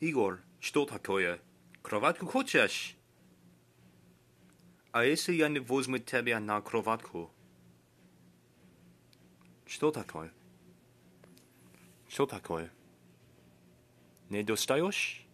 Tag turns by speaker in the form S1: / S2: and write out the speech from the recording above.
S1: Igor, co takie? Krowatku chcesz? A jeśli ja nie wezmę ciebie na krowatku? Co takie?
S2: Co takie? Nie dostajesz?